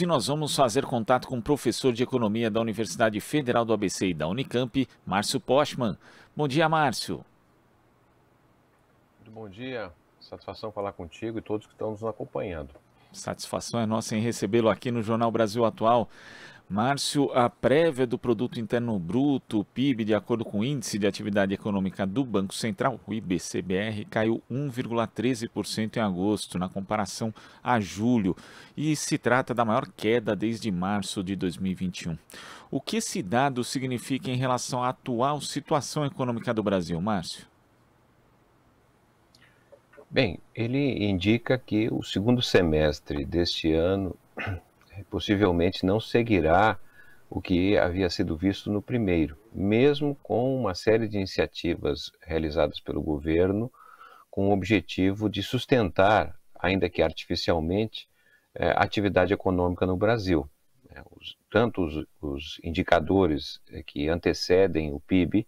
E nós vamos fazer contato com o professor de Economia da Universidade Federal do ABC e da Unicamp, Márcio Postman. Bom dia, Márcio. Bom dia, satisfação falar contigo e todos que estão nos acompanhando. Satisfação é nossa em recebê-lo aqui no Jornal Brasil Atual. Márcio, a prévia do produto interno bruto, PIB, de acordo com o Índice de Atividade Econômica do Banco Central, o IBCBR, caiu 1,13% em agosto na comparação a julho, e se trata da maior queda desde março de 2021. O que esse dado significa em relação à atual situação econômica do Brasil, Márcio? Bem, ele indica que o segundo semestre deste ano possivelmente não seguirá o que havia sido visto no primeiro, mesmo com uma série de iniciativas realizadas pelo governo com o objetivo de sustentar, ainda que artificialmente, eh, a atividade econômica no Brasil. É, tanto os, os indicadores eh, que antecedem o PIB,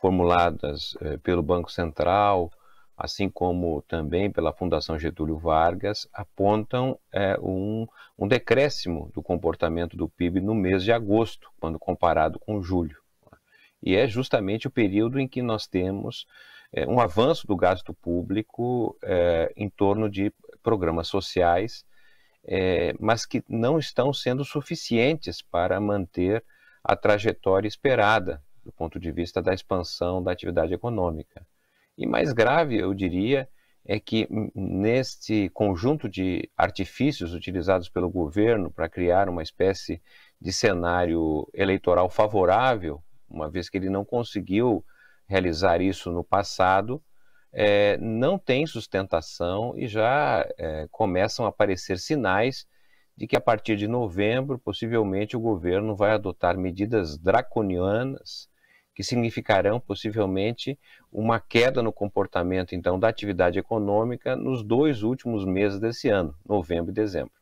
formuladas eh, pelo Banco Central, assim como também pela Fundação Getúlio Vargas, apontam é, um, um decréscimo do comportamento do PIB no mês de agosto, quando comparado com julho. E é justamente o período em que nós temos é, um avanço do gasto público é, em torno de programas sociais, é, mas que não estão sendo suficientes para manter a trajetória esperada do ponto de vista da expansão da atividade econômica. E mais grave, eu diria, é que neste conjunto de artifícios utilizados pelo governo para criar uma espécie de cenário eleitoral favorável, uma vez que ele não conseguiu realizar isso no passado, é, não tem sustentação e já é, começam a aparecer sinais de que a partir de novembro, possivelmente, o governo vai adotar medidas draconianas que significarão possivelmente uma queda no comportamento então da atividade econômica nos dois últimos meses desse ano, novembro e dezembro.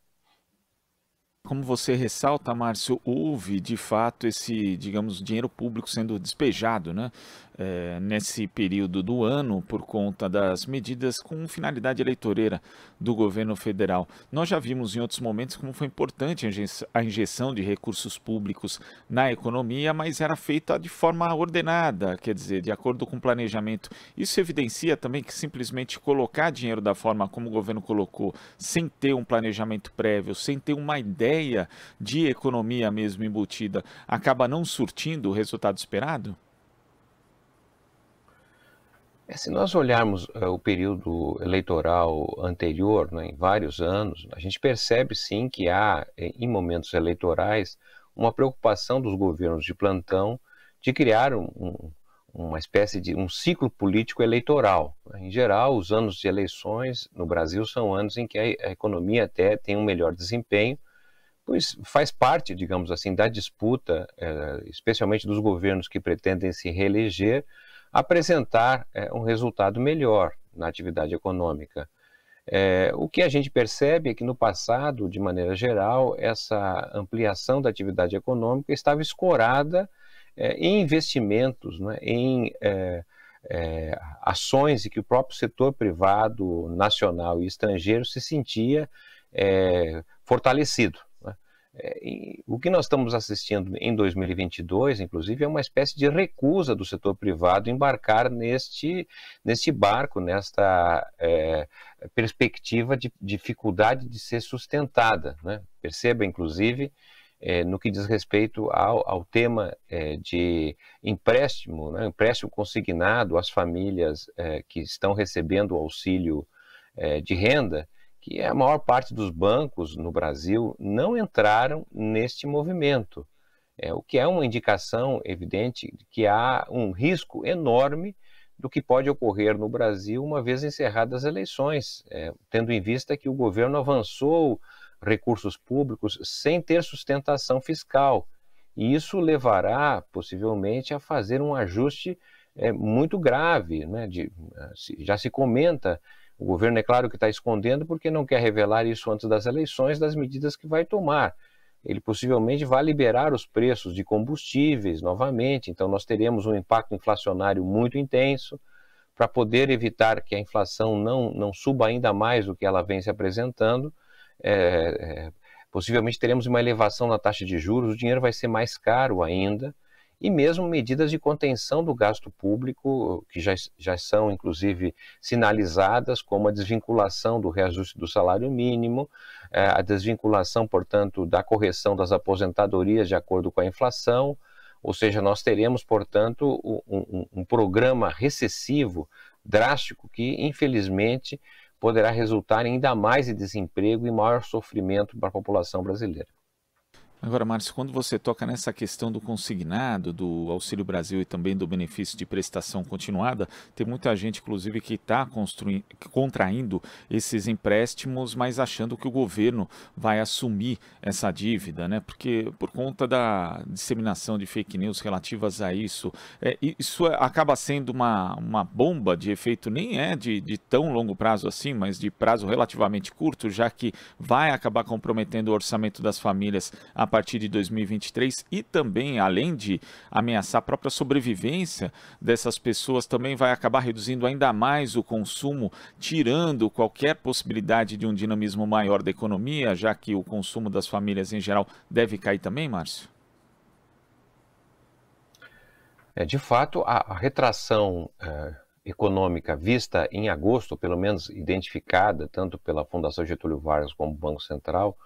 Como você ressalta, Márcio, houve de fato esse, digamos, dinheiro público sendo despejado, né? é, nesse período do ano por conta das medidas com finalidade eleitoreira do governo federal. Nós já vimos em outros momentos como foi importante a injeção de recursos públicos na economia, mas era feita de forma ordenada, quer dizer, de acordo com o planejamento. Isso evidencia também que simplesmente colocar dinheiro da forma como o governo colocou, sem ter um planejamento prévio, sem ter uma ideia de economia mesmo embutida, acaba não surtindo o resultado esperado? É, se nós olharmos é, o período eleitoral anterior, né, em vários anos, a gente percebe sim que há, eh, em momentos eleitorais, uma preocupação dos governos de plantão de criar um, um, uma espécie de um ciclo político eleitoral. Em geral, os anos de eleições no Brasil são anos em que a, a economia até tem um melhor desempenho, pois faz parte, digamos assim, da disputa, eh, especialmente dos governos que pretendem se reeleger, apresentar é, um resultado melhor na atividade econômica. É, o que a gente percebe é que no passado, de maneira geral, essa ampliação da atividade econômica estava escorada é, em investimentos, né, em é, é ações e que o próprio setor privado, nacional e estrangeiro se sentia é, fortalecido. É, o que nós estamos assistindo em 2022, inclusive, é uma espécie de recusa do setor privado embarcar neste, neste barco, nesta é, perspectiva de dificuldade de ser sustentada. Né? Perceba, inclusive, é, no que diz respeito ao, ao tema é, de empréstimo, né? empréstimo consignado às famílias é, que estão recebendo auxílio é, de renda que a maior parte dos bancos no Brasil não entraram neste movimento, é, o que é uma indicação evidente de que há um risco enorme do que pode ocorrer no Brasil uma vez encerradas as eleições, é, tendo em vista que o governo avançou recursos públicos sem ter sustentação fiscal. E isso levará, possivelmente, a fazer um ajuste é, muito grave. Né, de, já se comenta o governo, é claro, que está escondendo porque não quer revelar isso antes das eleições, das medidas que vai tomar. Ele possivelmente vai liberar os preços de combustíveis novamente, então nós teremos um impacto inflacionário muito intenso. Para poder evitar que a inflação não, não suba ainda mais do que ela vem se apresentando, é, é, possivelmente teremos uma elevação na taxa de juros, o dinheiro vai ser mais caro ainda e mesmo medidas de contenção do gasto público, que já, já são, inclusive, sinalizadas como a desvinculação do reajuste do salário mínimo, eh, a desvinculação, portanto, da correção das aposentadorias de acordo com a inflação, ou seja, nós teremos, portanto, um, um, programa recessivo drástico que, infelizmente, poderá resultar em ainda mais em desemprego e maior sofrimento para a população brasileira. Agora, Márcio, quando você toca nessa questão do consignado, do Auxílio Brasil e também do benefício de prestação continuada, tem muita gente, inclusive, que está contraindo esses empréstimos, mas achando que o governo vai assumir essa dívida, né? Porque por conta da disseminação de fake news relativas a isso, é, isso é, acaba sendo uma, uma bomba de efeito, nem é de, de tão longo prazo assim, mas de prazo relativamente curto, já que vai acabar comprometendo o orçamento das famílias a partir de 2023 e também, além de ameaçar a própria sobrevivência dessas pessoas, também vai acabar reduzindo ainda mais o consumo, tirando qualquer possibilidade de um dinamismo maior da economia, já que o consumo das famílias em geral deve cair também, Márcio? É, de fato, a, retração é, econômica vista em agosto, pelo menos identificada tanto pela Fundação Getúlio Vargas como o Banco Central,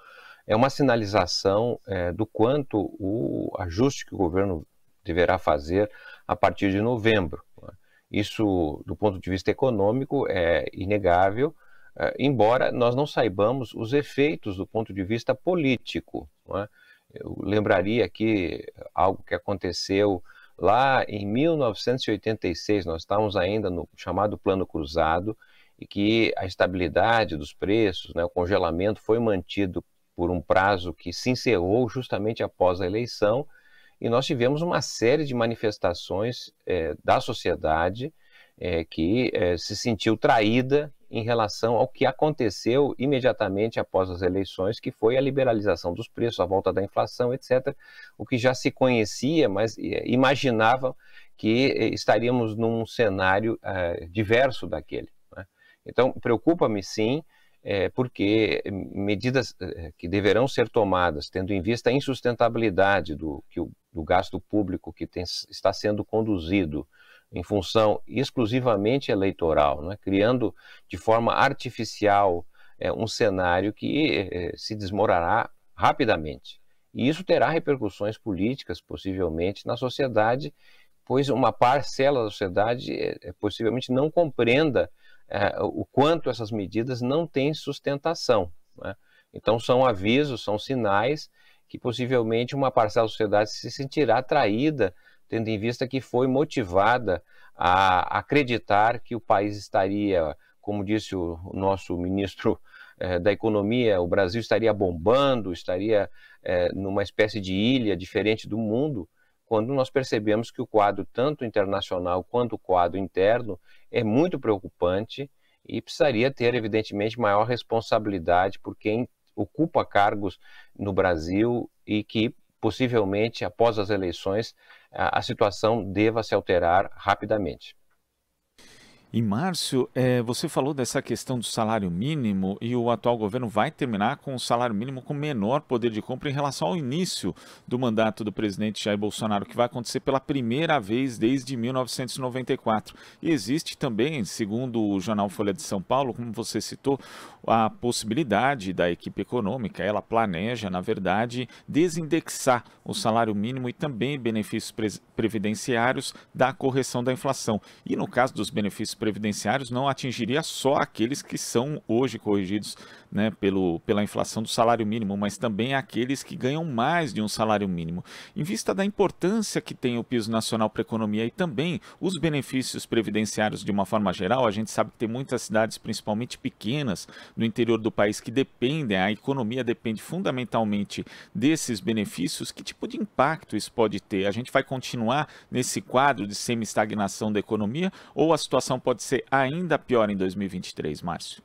é uma sinalização é, do quanto o ajuste que o governo deverá fazer a partir de novembro. Né? Isso, do ponto de vista econômico, é inegável, é, embora nós não saibamos os efeitos do ponto de vista político. É? Eu lembraria aqui algo que aconteceu lá em 1986, nós estávamos ainda no chamado Plano Cruzado, e que a estabilidade dos preços, né, o congelamento foi mantido por um prazo que se encerrou justamente após a eleição, e nós tivemos uma série de manifestações é, da sociedade é, que é, se sentiu traída em relação ao que aconteceu imediatamente após as eleições, que foi a liberalização dos preços, a volta da inflação, etc. O que já se conhecia, mas imaginava que estaríamos num cenário diverso daquele. Né? Então, preocupa-me sim é, porque eh, medidas eh, eh, que deverão ser tomadas, tendo em vista a insustentabilidade do, que o, do gasto público que tem, está sendo conduzido em função exclusivamente eleitoral, né, criando de forma artificial é, um cenário que é, se desmorará rapidamente. E isso terá repercussões políticas, possivelmente, na sociedade, pois uma parcela da sociedade possivelmente não compreenda é, o quanto essas medidas não têm sustentação. Né? Então, são avisos, são sinais que possivelmente uma parcela da sociedade se sentirá atraída, tendo em vista que foi motivada a acreditar que o país estaria, como disse o nosso ministro eh, da Economia, o Brasil estaria bombando, estaria eh, numa espécie de ilha diferente do mundo, quando nós percebemos que o quadro, tanto internacional quanto o quadro interno, é muito preocupante e precisaria ter, evidentemente, maior responsabilidade por quem ocupa cargos no Brasil e que possivelmente após as eleições a situação deva se alterar rapidamente. E Márcio, é, eh, você falou dessa questão do salário mínimo e o atual governo vai terminar com o salário mínimo com menor poder de compra em relação ao início do mandato do presidente Jair Bolsonaro, que vai acontecer pela primeira vez desde 1994. E existe também, segundo o jornal Folha de São Paulo, como você citou, a possibilidade da equipe econômica, ela planeja, na verdade, desindexar o salário mínimo e também benefícios previdenciários da correção da inflação. E no caso dos benefícios previdenciários não atingiria só aqueles que são hoje corrigidos né, pelo, pela inflação do salário mínimo, mas também aqueles que ganham mais de um salário mínimo. Em vista da importância que tem o piso nacional para a economia e também os benefícios previdenciários de uma forma geral, a gente sabe que tem muitas cidades, principalmente pequenas, no interior do país que dependem, a economia depende fundamentalmente desses benefícios. Que tipo de impacto isso pode ter? A gente vai continuar nesse quadro de semi-estagnação da economia ou a situação pode ser ainda pior em 2023, Márcio?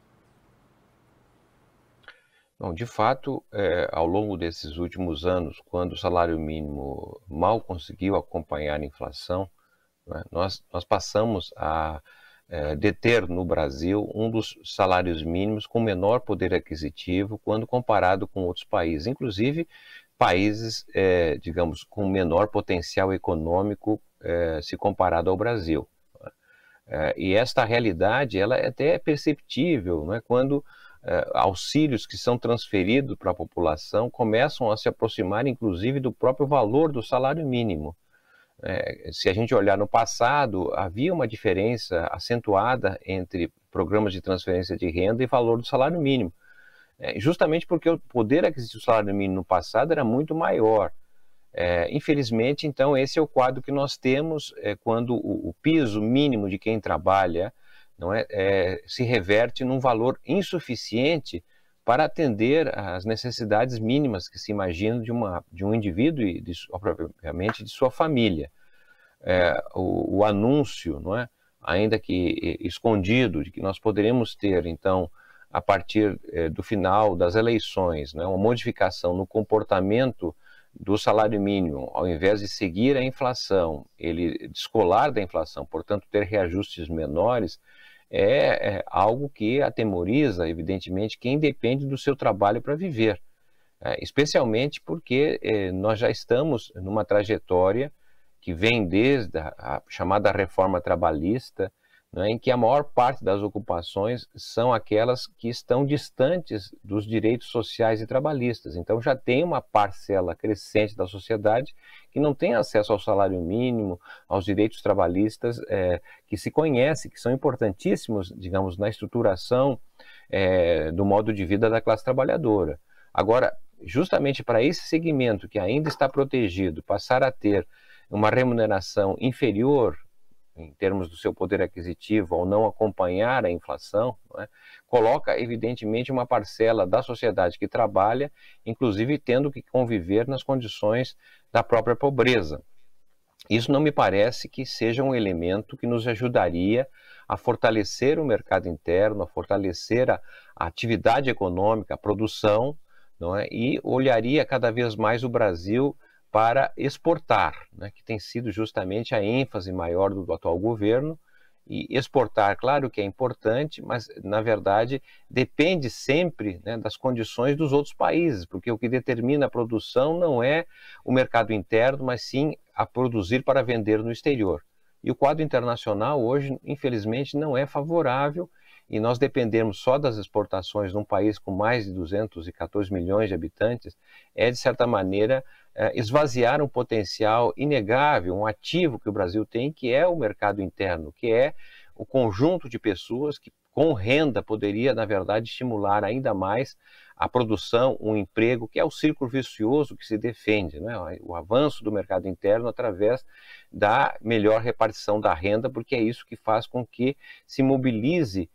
Bom, de fato, é, ao longo desses últimos anos, quando o salário mínimo mal conseguiu acompanhar a inflação, né, nós, nós, passamos a é, deter no Brasil um dos salários mínimos com menor poder aquisitivo quando comparado com outros países, inclusive países, é, digamos, com menor potencial econômico é, se comparado ao Brasil. É, e esta realidade ela é até é perceptível é? quando uh, auxílios que são transferidos para a população começam a se aproximar, inclusive, do próprio valor do salário mínimo. se a gente olhar no passado, havia uma diferença acentuada entre programas de transferência de renda e valor do salário mínimo, justamente porque o poder aquisitivo do salário mínimo no passado era muito maior. É, infelizmente, então, esse é o quadro que nós temos é, quando o, o, piso mínimo de quem trabalha não é, é, se reverte num valor insuficiente para atender às necessidades mínimas que se imaginam de, uma, de um indivíduo e, de, de sua família. É, o, o, anúncio, não é, ainda que escondido, de que nós poderemos ter, então, a partir é, do final das eleições, é, uma modificação no comportamento do salário mínimo, ao invés de seguir a inflação, ele descolar da inflação, portanto ter reajustes menores, é, é algo que atemoriza, evidentemente, quem depende do seu trabalho para viver. É, especialmente porque é, nós já estamos numa trajetória que vem desde a, a chamada reforma trabalhista, né, em que a maior parte das ocupações são aquelas que estão distantes dos direitos sociais e trabalhistas. Então já tem uma parcela crescente da sociedade que não tem acesso ao salário mínimo, aos direitos trabalhistas, é, que se conhece, que são importantíssimos, digamos, na estruturação é, do modo de vida da classe trabalhadora. Agora, justamente para esse segmento que ainda está protegido passar a ter uma remuneração inferior em termos do seu poder aquisitivo, ao não acompanhar a inflação, é? coloca evidentemente uma parcela da sociedade que trabalha, inclusive tendo que conviver nas condições da própria pobreza. Isso não me parece que seja um elemento que nos ajudaria a fortalecer o mercado interno, a fortalecer a, a atividade econômica, a produção, não é? e olharia cada vez mais o Brasil para exportar, né, que tem sido justamente a ênfase maior do, do atual governo. E exportar, claro que é importante, mas na verdade depende sempre né, das condições dos outros países, porque o que determina a produção não é o mercado interno, mas sim a produzir para vender no exterior. E o quadro internacional hoje, infelizmente, não é favorável e nós dependemos só das exportações num país com mais de 214 milhões de habitantes, é, de certa maneira, é, esvaziar um potencial inegável, um ativo que o Brasil tem, que é o mercado interno, que é o conjunto de pessoas que, com renda, poderia, na verdade, estimular ainda mais a produção, o um emprego, que é o círculo vicioso que se defende, né? o avanço do mercado interno através da melhor repartição da renda, porque é isso que faz com que se mobilize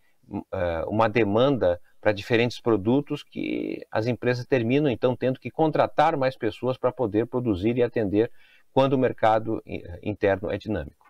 é, uma demanda para diferentes produtos que as empresas terminam então tendo que contratar mais pessoas para poder produzir e atender quando o mercado eh, interno é dinâmico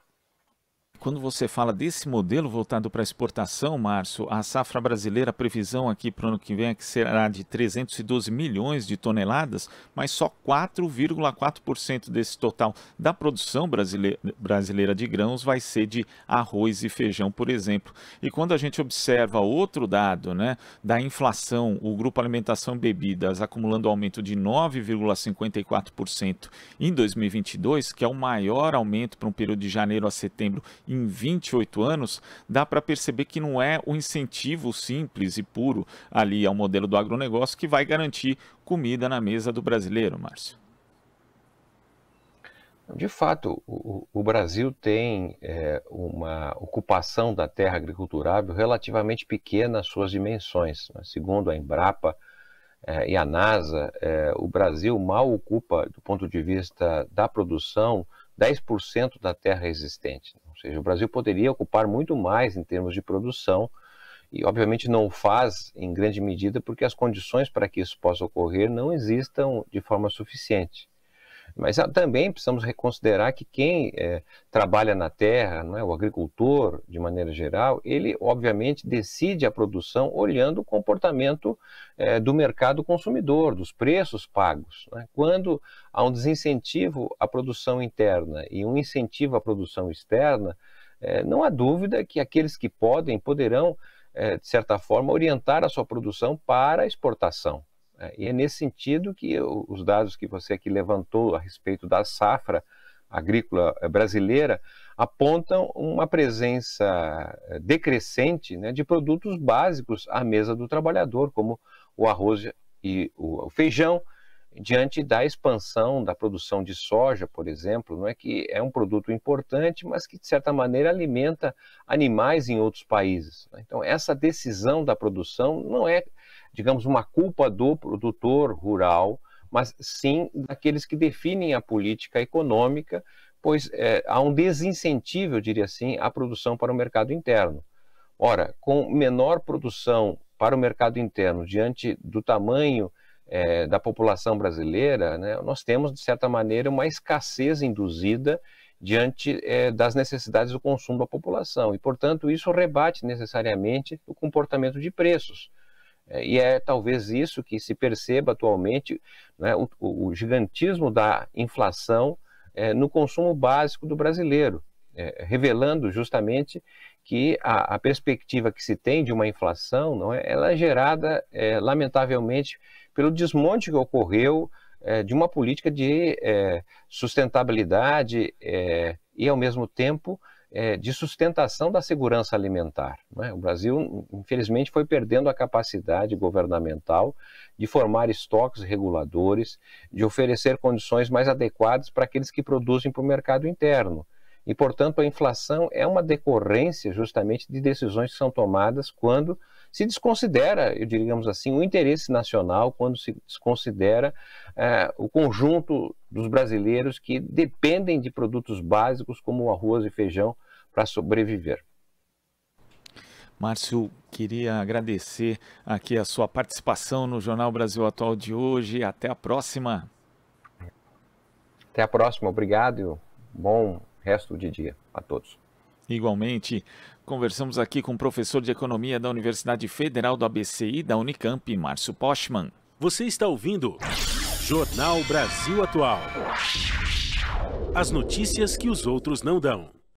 quando você fala desse modelo voltado para exportação, Márcio, a safra brasileira, a previsão aqui para o ano que vem é que será de 312 milhões de toneladas, mas só 4,4% desse total da produção brasileira de grãos vai ser de arroz e feijão, por exemplo. E quando a gente observa outro dado né, da inflação, o grupo Alimentação e Bebidas acumulando aumento de 9,54% em 2022, que é o maior aumento para um período de janeiro a setembro em em 28 anos, dá para perceber que não é o incentivo simples e puro ali ao modelo do agronegócio que vai garantir comida na mesa do brasileiro, Márcio. De fato, o, o Brasil tem é, uma ocupação da terra agriculturável relativamente pequena nas suas dimensões. Né? Segundo a Embrapa é, e a NASA, é, o Brasil mal ocupa, do ponto de vista da produção, 10% da terra existente. Né? seja, o Brasil poderia ocupar muito mais em termos de produção e, obviamente, não o faz em grande medida porque as condições para que isso possa ocorrer não existam de forma suficiente. Mas ah, também precisamos reconsiderar que quem é, trabalha na terra, não é, o agricultor, de maneira geral, ele obviamente decide a produção olhando o comportamento é, do mercado consumidor, dos preços pagos. É? Quando há um desincentivo à produção interna e um incentivo à produção externa, eh, não há dúvida que aqueles que podem poderão, de certa forma, orientar a sua produção para a exportação. É, e é nesse sentido que os dados que você aqui levantou a respeito da safra agrícola eh, brasileira apontam uma presença eh, decrescente né, de produtos básicos à mesa do trabalhador, como o arroz e o feijão, diante da expansão da produção de soja, por exemplo, não é que é um produto importante, mas que de certa maneira alimenta animais em outros países. Né. Então essa decisão da produção não é digamos, uma culpa do produtor rural, mas sim daqueles que definem a política econômica, pois é, há um desincentivo, eu diria assim, à produção para o mercado interno. Ora, com menor produção para o mercado interno diante do tamanho é, da população brasileira, né, nós temos, de certa maneira, uma escassez induzida diante é, das necessidades do consumo da população. E, portanto, isso rebate necessariamente o comportamento de preços. É, e é talvez isso que se perceba atualmente, né, o, o, gigantismo da inflação é, no consumo básico do brasileiro, é, revelando justamente que a, a, perspectiva que se tem de uma inflação, não é, ela é gerada, é, lamentavelmente, pelo desmonte que ocorreu é, de uma política de é, sustentabilidade e, ao mesmo tempo, é, de sustentação da segurança alimentar. Né? O Brasil, infelizmente, foi perdendo a capacidade governamental de formar estoques reguladores, de oferecer condições mais adequadas para aqueles que produzem para o mercado interno. E, portanto, a inflação é uma decorrência justamente de decisões que são tomadas quando se desconsidera, eu diríamos assim, o interesse nacional, quando se desconsidera é, o conjunto dos brasileiros que dependem de produtos básicos como arroz e feijão para sobreviver. Márcio, queria agradecer aqui a sua participação no Jornal Brasil Atual de hoje. Até a próxima. Até a próxima. Obrigado. Bom resto de dia a todos. Igualmente, conversamos aqui com o professor de Economia da Universidade Federal do ABCI da Unicamp, Márcio Postman. Você está ouvindo Jornal Brasil Atual. As notícias que os outros não dão.